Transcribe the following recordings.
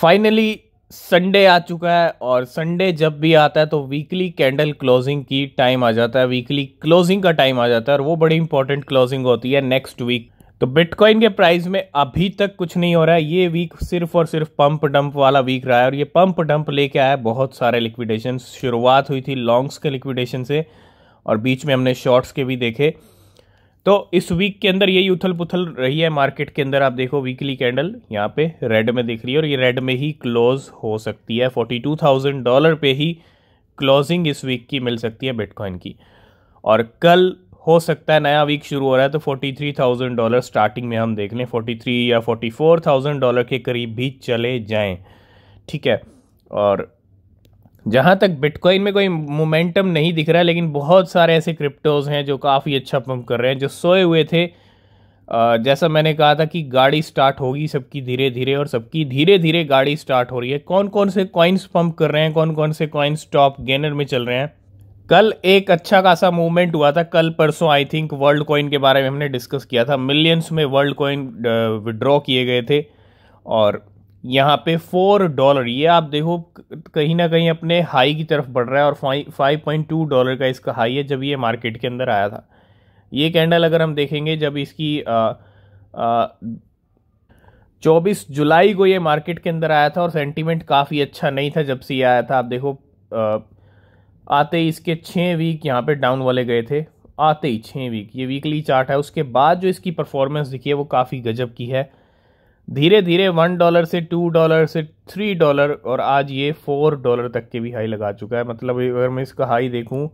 finally Sunday आ चुका है और संडे जब भी आता है तो वीकली कैंडल क्लोजिंग की टाइम आ जाता है वीकली क्लोजिंग का टाइम आ जाता है और वो बड़ी इंपॉर्टेंट क्लोजिंग होती है नेक्स्ट वीक तो बिटकॉइन के प्राइस में अभी तक कुछ नहीं हो रहा है ये वीक सिर्फ और सिर्फ पंप डंप वाला वीक रहा है और ये पंप डंप लेके आया बहुत सारे लिक्विडेशन शुरुआत हुई थी लॉन्ग्स के लिक्विडेशन से और बीच में हमने शॉर्ट्स के भी देखे तो इस वीक के अंदर यही उथल पुथल रही है मार्केट के अंदर आप देखो वीकली कैंडल यहाँ पे रेड में दिख रही है और ये रेड में ही क्लोज हो सकती है फोर्टी टू थाउजेंड डॉलर पे ही क्लोजिंग इस वीक की मिल सकती है बिटकॉइन की और कल हो सकता है नया वीक शुरू हो रहा है तो forty three thousand dollar starting में हम देख लें फोर्टी थ्री या फोर्टी फोर थाउजेंड डॉलर के करीब भी चले जाएँ ठीक है और जहाँ तक बिटकॉइन में कोई मोमेंटम नहीं दिख रहा है लेकिन बहुत सारे ऐसे क्रिप्टोज हैं जो काफ़ी अच्छा पंप कर रहे हैं जो सोए हुए थे जैसा मैंने कहा था कि गाड़ी स्टार्ट होगी सबकी धीरे धीरे और सबकी धीरे धीरे गाड़ी स्टार्ट हो रही है कौन कौन से कॉइन्स पंप कर रहे हैं कौन कौन से कॉइन्स टॉप गेनर में चल रहे हैं कल एक अच्छा खासा मूवमेंट हुआ था कल परसों आई थिंक वर्ल्ड कॉइन के बारे में हमने डिस्कस किया था मिलियंस में वर्ल्ड कॉइन विड्रॉ किए गए थे और यहाँ पे फोर डॉलर ये आप देखो कहीं ना कहीं अपने हाई की तरफ बढ़ रहा है और फाइव पॉइंट टू डॉलर का इसका हाई है जब ये मार्केट के अंदर आया था ये कैंडल अगर हम देखेंगे जब इसकी आ, आ, 24 जुलाई को ये मार्केट के अंदर आया था और सेंटीमेंट काफ़ी अच्छा नहीं था जब से ये आया था आप देखो आ, आते ही इसके छः वीक यहाँ पे डाउन वाले गए थे आते ही छः वीक ये वीकली चार्ट है उसके बाद जो इसकी परफॉर्मेंस दिखी है वो काफ़ी गजब की है धीरे धीरे वन डॉलर से टू डॉलर से थ्री डॉलर और आज ये फोर डॉलर तक के भी हाई लगा चुका है मतलब अगर मैं इसका हाई देखूं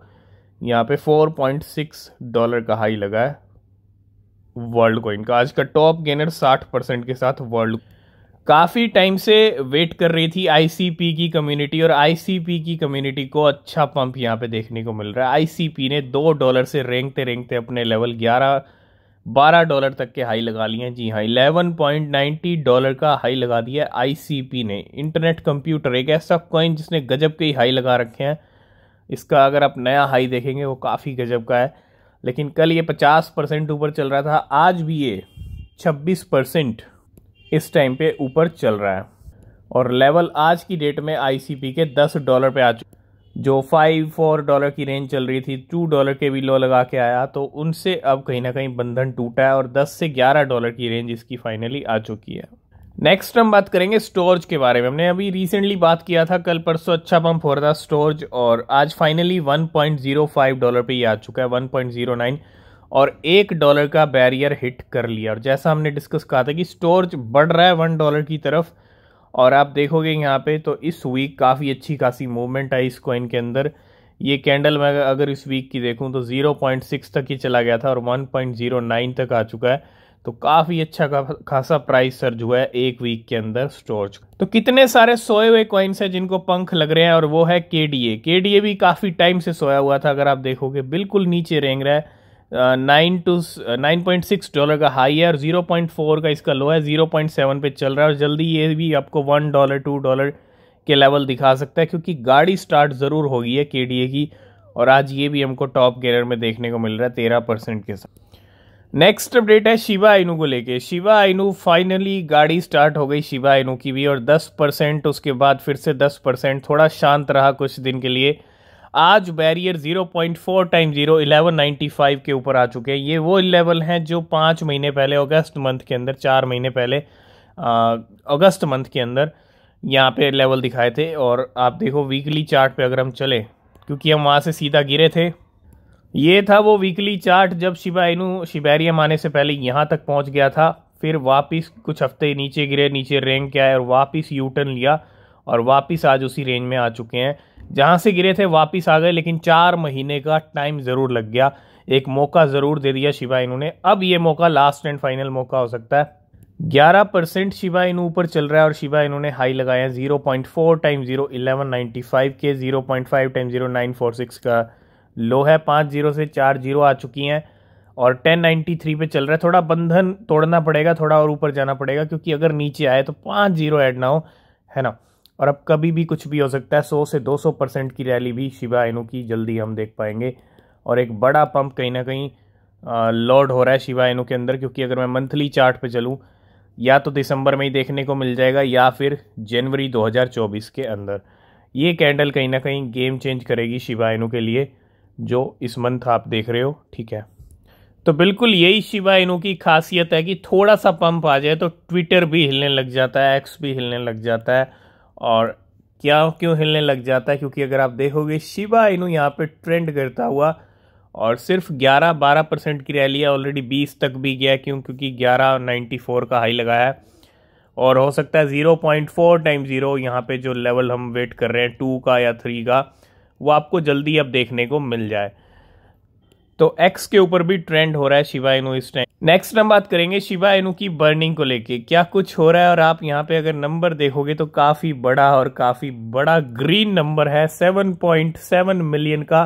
यहाँ पे फोर पॉइंट सिक्स डॉलर का हाई लगा है वर्ल्ड कॉइन का आज का टॉप गेनर साठ परसेंट के साथ वर्ल्ड काफ़ी टाइम से वेट कर रही थी आईसीपी की कम्युनिटी और आईसीपी की कम्युनिटी को अच्छा पंप यहाँ पे देखने को मिल रहा है आईसीपी ने दो डॉलर से रेंगते रेंगते अपने लेवल ग्यारह 12 डॉलर तक के हाई लगा लिए हैं जी हाँ 11.90 डॉलर का हाई लगा दिया है आईसीपी ने इंटरनेट कंप्यूटर एक ऐसा कॉइन जिसने गजब के ही हाई लगा रखे हैं इसका अगर आप नया हाई देखेंगे वो काफ़ी गजब का है लेकिन कल ये 50 परसेंट ऊपर चल रहा था आज भी ये 26 परसेंट इस टाइम पे ऊपर चल रहा है और लेवल आज की डेट में आई के दस डॉलर पर आ जो फाइव फोर डॉलर की रेंज चल रही थी टू डॉलर के भी लो लगा के आया तो उनसे अब कहीं ना कहीं बंधन टूटा है और दस से ग्यारह डॉलर की रेंज इसकी फाइनली आ चुकी है नेक्स्ट हम बात करेंगे स्टोरेज के बारे में हमने अभी रिसेंटली बात किया था कल परसों अच्छा पंप हो रहा था स्टोरेज और आज फाइनली 1.05 डॉलर पे ये आ चुका है 1.09 और एक डॉलर का बैरियर हिट कर लिया और जैसा हमने डिस्कस कहा था कि स्टोरेज बढ़ रहा है वन डॉलर की तरफ और आप देखोगे यहाँ पे तो इस वीक काफ़ी अच्छी खासी मूवमेंट आई इस कॉइन के अंदर ये कैंडल मैं अगर इस वीक की देखूँ तो 0.6 तक ही चला गया था और 1.09 तक आ चुका है तो काफ़ी अच्छा खासा प्राइस सर्ज हुआ है एक वीक के अंदर स्टोर्च तो कितने सारे सोए हुए कॉइन्स हैं जिनको पंख लग रहे हैं और वो है के डी ए के डी ए भी काफ़ी टाइम से सोया हुआ था अगर आप देखोगे बिल्कुल नीचे रेंग रहा है nine two nine point six dollar का हाई है और ज़ीरो पॉइंट फोर का इसका लो है ज़ीरो पॉइंट सेवन पर चल रहा है और जल्दी ये भी आपको वन डॉलर टू डॉलर के लेवल दिखा सकता है क्योंकि गाड़ी स्टार्ट ज़रूर हो गई है के की और आज ये भी हमको टॉप गेयर में देखने को मिल रहा है तेरह परसेंट के साथ नेक्स्ट अपडेट है शिवा आइनू को लेके शिवा आइनू फाइनली गाड़ी स्टार्ट हो गई शिवा आइनू की भी और दस परसेंट उसके बाद फिर से दस परसेंट थोड़ा शांत रहा कुछ दिन के लिए आज बैरियर 0.4 टाइम जीरो इलेवन के ऊपर आ चुके हैं ये वो लेवल हैं जो पाँच महीने पहले अगस्त मंथ के अंदर चार महीने पहले अगस्त मंथ के अंदर यहाँ पे लेवल दिखाए थे और आप देखो वीकली चार्ट पे अगर हम चले क्योंकि हम वहाँ से सीधा गिरे थे ये था वो वीकली चार्ट जब शिबा इनू आने से पहले यहाँ तक पहुँच गया था फिर वापस कुछ हफ्ते नीचे गिरे नीचे रेंग क्या है और वापस यूटर्न लिया और वापस आज उसी रेंज में आ चुके हैं जहाँ से गिरे थे वापस आ गए लेकिन चार महीने का टाइम ज़रूर लग गया एक मौका ज़रूर दे दिया शिवा इनू ने अब ये मौका लास्ट एंड फाइनल मौका हो सकता है 11 परसेंट शिवा इनू ऊपर चल रहा है और शिवा इन्होंने हाई लगाया है four time zero eleven ninety five के zero point five time zero nine four six का लो है पाँच जीरो से चार जीरो आ चुकी हैं और टेन नाइन्टी थ्री पे चल रहा है थोड़ा बंधन तोड़ना पड़ेगा थोड़ा और ऊपर जाना पड़ेगा क्योंकि अगर नीचे आए तो पाँच जीरो ऐड ना हो है ना और अब कभी भी कुछ भी हो सकता है सौ से दो सौ परसेंट की रैली भी शिवा इनू की जल्दी हम देख पाएंगे और एक बड़ा पंप कहीं ना कहीं लॉड हो रहा है शिवा इनू के अंदर क्योंकि अगर मैं मंथली चार्ट पे चलूँ या तो दिसंबर में ही देखने को मिल जाएगा या फिर जनवरी 2024 के अंदर ये कैंडल कहीं ना कहीं गेम चेंज करेगी शिवा इनू के लिए जो इस मंथ आप देख रहे हो ठीक है तो बिल्कुल यही शिवा इनू की खासियत है कि थोड़ा सा पंप आ जाए तो ट्विटर भी हिलने लग जाता है एक्स भी हिलने लग जाता है और क्या क्यों हिलने लग जाता है क्योंकि अगर आप देखोगे शिवा इनू यहाँ पे ट्रेंड करता हुआ और सिर्फ 11-12 परसेंट की रैली है ऑलरेडी 20 तक भी गया क्यों क्योंकि 1194 का हाई लगाया है और हो सकता है 0.4 टाइम ज़ीरो यहाँ पे जो लेवल हम वेट कर रहे हैं टू का या थ्री का वो आपको जल्दी अब देखने को मिल जाए तो एक्स के ऊपर भी ट्रेंड हो रहा है शिवा इनू इस टाइम नेक्स्ट हम बात करेंगे शिवा इनू की बर्निंग को लेके क्या कुछ हो रहा है और आप यहाँ पे अगर नंबर देखोगे तो काफ़ी बड़ा और काफ़ी बड़ा ग्रीन नंबर है 7.7 मिलियन का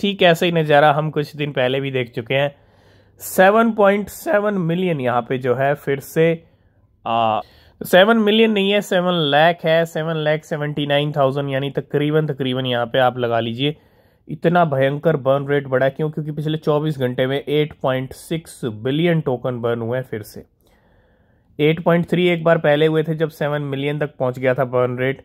ठीक ऐसा ही नज़ारा हम कुछ दिन पहले भी देख चुके हैं 7.7 मिलियन यहाँ पे जो है फिर से आ, सेवन मिलियन नहीं है सेवन लैख है seven lakh seventy nine thousand यानी तकरीबन तकरीबन यहाँ पे आप लगा लीजिए इतना भयंकर बर्न रेट बढ़ा क्यों क्योंकि पिछले 24 घंटे में 8.6 बिलियन टोकन बर्न हुए हैं फिर से 8.3 एक बार पहले हुए थे जब 7 मिलियन तक पहुंच गया था बर्न रेट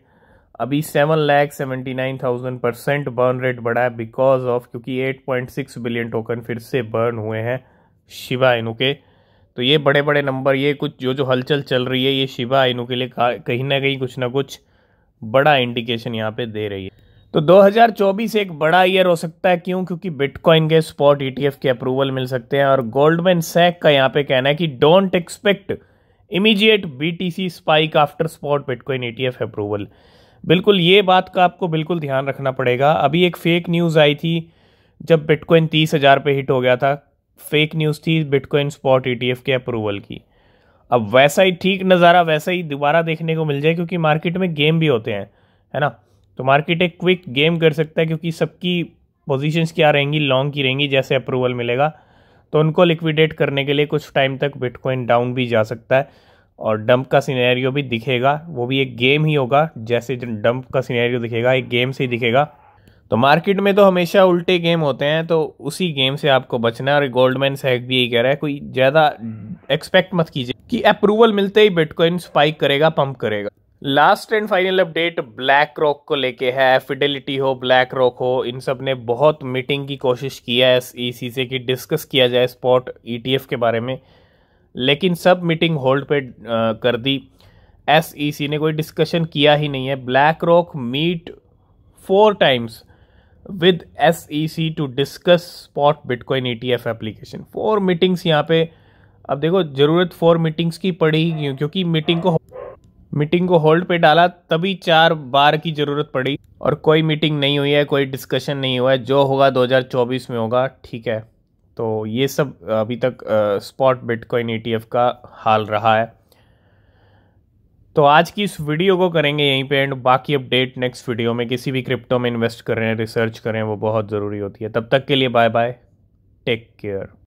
अभी seven lakh seventy nine thousand percent burn rate बढ़ा है बिकॉज ऑफ क्योंकि eight point six billion token फिर से बर्न हुए हैं शिवा इनू के तो ये बड़े बड़े नंबर ये कुछ जो जो हलचल चल रही है ये शिवा इनू के लिए कहीं ना कहीं कुछ ना कुछ बड़ा इंडिकेशन यहाँ पे दे रही है तो 2024 एक बड़ा ईयर हो सकता है क्यों क्योंकि बिटकॉइन के स्पॉट ईटीएफ e के अप्रूवल मिल सकते हैं और गोल्डमैन सैक का यहाँ पे कहना है कि don't expect immediate BTC spike after spot bitcoin ETF approval बिल्कुल ये बात का आपको बिल्कुल ध्यान रखना पड़ेगा अभी एक फेक न्यूज़ आई थी जब बिटकॉइन तीस हज़ार हिट हो गया था फेक न्यूज़ थी बिटकॉइन स्पॉट ई के अप्रूवल की अब वैसा ही ठीक नज़ारा वैसा ही दोबारा देखने को मिल जाए क्योंकि मार्केट में गेम भी होते हैं है ना तो मार्केट एक क्विक गेम कर सकता है क्योंकि सबकी पोजीशंस क्या रहेंगी लॉन्ग की रहेंगी जैसे अप्रूवल मिलेगा तो उनको लिक्विडेट करने के लिए कुछ टाइम तक बिटकॉइन डाउन भी जा सकता है और डंप का सिनेरियो भी दिखेगा वो भी एक गेम ही होगा जैसे डंप का सिनेरियो दिखेगा एक गेम से ही दिखेगा तो मार्केट में तो हमेशा उल्टे गेम होते हैं तो उसी गेम से आपको बचना है और गोल्डमैन सैक भी यही कह रहा है कोई ज़्यादा एक्सपेक्ट मत कीजिए कि अप्रूवल मिलते ही बिटकॉइन स्पाइक करेगा पंप करेगा last and final update BlackRock को लेके है फिडेलिटी हो ब्लैक रॉक हो इन सब ने बहुत मीटिंग की कोशिश किया है ई e से कि डिस्कस किया जाए स्पॉट ईटीएफ e के बारे में लेकिन सब मीटिंग होल्ड पे कर दी एस e ने कोई डिस्कशन किया ही नहीं है BlackRock meet four times with S to discuss spot bitcoin E T F application four meetings यहाँ पे अब देखो ज़रूरत फोर मीटिंग्स की पड़ी क्योंकि मीटिंग को मीटिंग को होल्ड पे डाला तभी चार बार की ज़रूरत पड़ी और कोई मीटिंग नहीं हुई है कोई डिस्कशन नहीं हुआ है जो होगा 2024 में होगा ठीक है तो ये सब अभी तक स्पॉट बिटकॉइन ईटीएफ का हाल रहा है तो आज की इस वीडियो को करेंगे यहीं पे एंड बाकी अपडेट नेक्स्ट वीडियो में किसी भी क्रिप्टो में इन्वेस्ट करें रिसर्च करें वो बहुत ज़रूरी होती है तब तक के लिए बाय बाय टेक केयर